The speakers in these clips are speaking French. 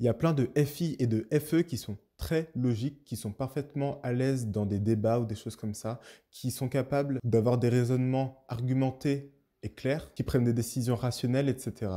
il y a plein de FI et de FE qui sont très logiques, qui sont parfaitement à l'aise dans des débats ou des choses comme ça, qui sont capables d'avoir des raisonnements argumentés et claires, qui prennent des décisions rationnelles, etc.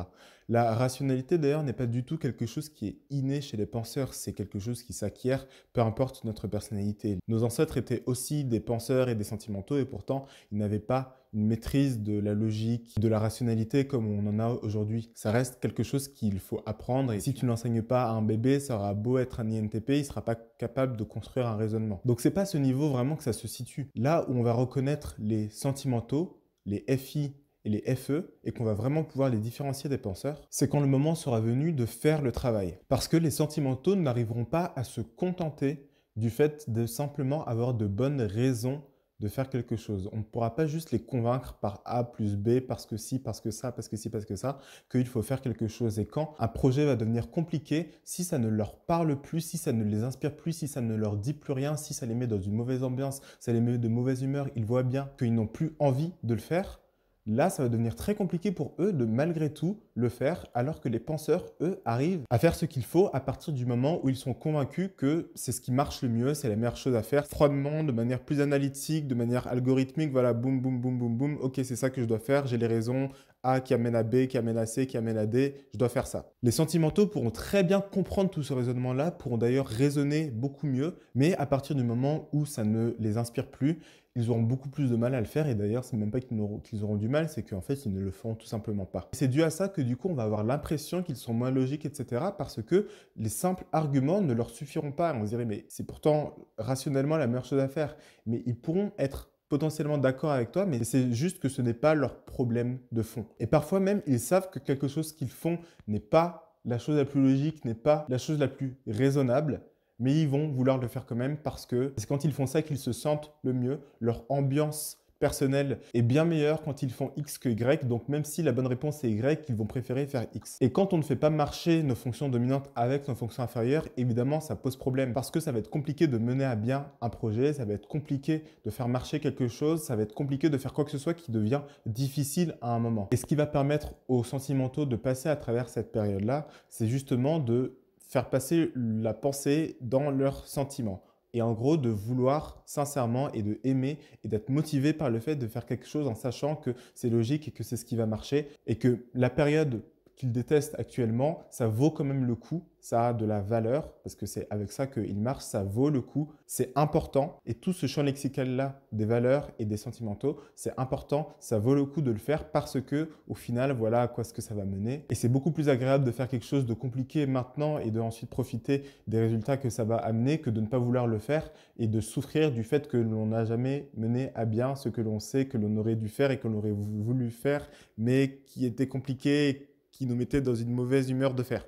La rationalité, d'ailleurs, n'est pas du tout quelque chose qui est inné chez les penseurs, c'est quelque chose qui s'acquiert, peu importe notre personnalité. Nos ancêtres étaient aussi des penseurs et des sentimentaux, et pourtant, ils n'avaient pas une maîtrise de la logique, de la rationalité comme on en a aujourd'hui. Ça reste quelque chose qu'il faut apprendre, et si tu n'enseignes pas à un bébé, ça aura beau être un INTP, il ne sera pas capable de construire un raisonnement. Donc c'est pas ce niveau vraiment que ça se situe. Là où on va reconnaître les sentimentaux, les FI et les FE et qu'on va vraiment pouvoir les différencier des penseurs, c'est quand le moment sera venu de faire le travail. Parce que les sentimentaux n'arriveront pas à se contenter du fait de simplement avoir de bonnes raisons de faire quelque chose. On ne pourra pas juste les convaincre par A plus B, parce que si, parce que ça, parce que si, parce que ça, qu'il faut faire quelque chose. Et quand un projet va devenir compliqué, si ça ne leur parle plus, si ça ne les inspire plus, si ça ne leur dit plus rien, si ça les met dans une mauvaise ambiance, ça les met de mauvaise humeur, ils voient bien qu'ils n'ont plus envie de le faire, là, ça va devenir très compliqué pour eux de malgré tout le faire, alors que les penseurs, eux, arrivent à faire ce qu'il faut à partir du moment où ils sont convaincus que c'est ce qui marche le mieux, c'est la meilleure chose à faire, froidement, de manière plus analytique, de manière algorithmique, voilà, boum, boum, boum, boum, boum, ok, c'est ça que je dois faire, j'ai les raisons, a qui amène à B, qui amène à C, qui amène à D, je dois faire ça. Les sentimentaux pourront très bien comprendre tout ce raisonnement-là, pourront d'ailleurs raisonner beaucoup mieux, mais à partir du moment où ça ne les inspire plus, ils auront beaucoup plus de mal à le faire et d'ailleurs c'est même pas qu'ils auront, du mal, c'est qu'en fait ils ne le font tout simplement pas. C'est dû à ça que du coup on va avoir l'impression qu'ils sont moins logiques, etc. parce que les simples arguments ne leur suffiront pas. On se dirait mais c'est pourtant rationnellement la meilleure chose à faire, mais ils pourront être potentiellement d'accord avec toi, mais c'est juste que ce n'est pas leur problème de fond. Et parfois même, ils savent que quelque chose qu'ils font n'est pas la chose la plus logique, n'est pas la chose la plus raisonnable, mais ils vont vouloir le faire quand même parce que c'est quand ils font ça qu'ils se sentent le mieux, leur ambiance personnel est bien meilleur quand ils font x que y. Donc même si la bonne réponse est y, ils vont préférer faire x. Et quand on ne fait pas marcher nos fonctions dominantes avec nos fonctions inférieures, évidemment, ça pose problème parce que ça va être compliqué de mener à bien un projet, ça va être compliqué de faire marcher quelque chose, ça va être compliqué de faire quoi que ce soit qui devient difficile à un moment. Et ce qui va permettre aux sentimentaux de passer à travers cette période-là, c'est justement de faire passer la pensée dans leurs sentiments et en gros de vouloir sincèrement et de aimer et d'être motivé par le fait de faire quelque chose en sachant que c'est logique et que c'est ce qui va marcher et que la période qu'il déteste actuellement, ça vaut quand même le coup, ça a de la valeur, parce que c'est avec ça qu'il marche, ça vaut le coup, c'est important, et tout ce champ lexical-là des valeurs et des sentimentaux, c'est important, ça vaut le coup de le faire, parce que au final, voilà à quoi ce que ça va mener. Et c'est beaucoup plus agréable de faire quelque chose de compliqué maintenant et de ensuite profiter des résultats que ça va amener que de ne pas vouloir le faire et de souffrir du fait que l'on n'a jamais mené à bien ce que l'on sait que l'on aurait dû faire et que l'on aurait voulu faire, mais qui était compliqué qui nous mettait dans une mauvaise humeur de faire.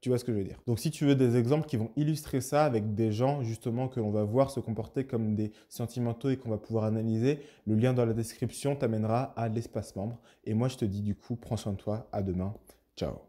Tu vois ce que je veux dire Donc si tu veux des exemples qui vont illustrer ça avec des gens justement que l'on va voir se comporter comme des sentimentaux et qu'on va pouvoir analyser, le lien dans la description t'amènera à l'espace membre. Et moi je te dis du coup, prends soin de toi, à demain, ciao